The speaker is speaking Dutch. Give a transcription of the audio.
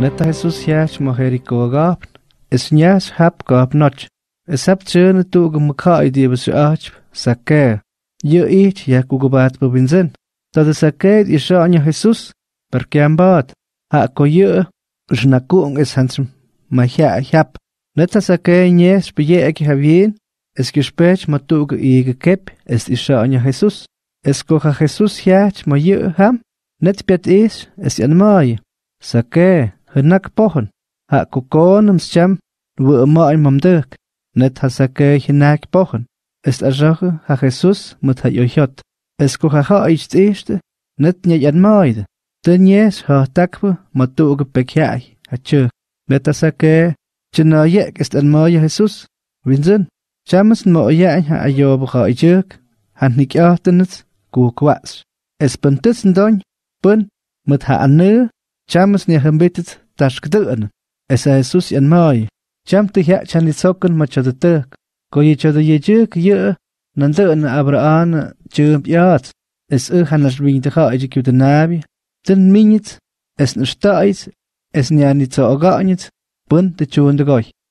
Natahisusyach maherikoagap, esnyas hapkap noch, esap chön tug mkai diebesuach, sake, yo ich yakugabat babinzen, tada sake isha anya Jesus, perkiambat, hako yo, jnakung es hansum, mahia hap, neta sake nyes piye ek havien, es gespech matug ige kep, es isha anya Jesus, es koha Jesus yach ma yo ham, net piat is, es yan mai, sake, Hunak pohon. ha cú con ams cham. Net mọi Net hasake hinak pohon. Es arrojo a Jesús mut hayoyot. Es kujaja icht eerste? Net nyayan moide. Tenyes ha takbu matuge pekyai. Hachu. Net hasake. Chino yek est an moya Winzen. Chamas moya ha ayobo ha ijuk. Han nik ahtenets. Es pentetsen doñ. Pun. Met ha anu. Chamas hem hembitet. tashkdën, esa Jesús yan moy, cham tu ya chan litsokan machadutuk, koyi chadu yejik ye, nandën abraan chum yat, es u hanash bin de ha ejik yud nabi, ten minit, es nishtait, es nyan litsoganit, bun de chun de goy.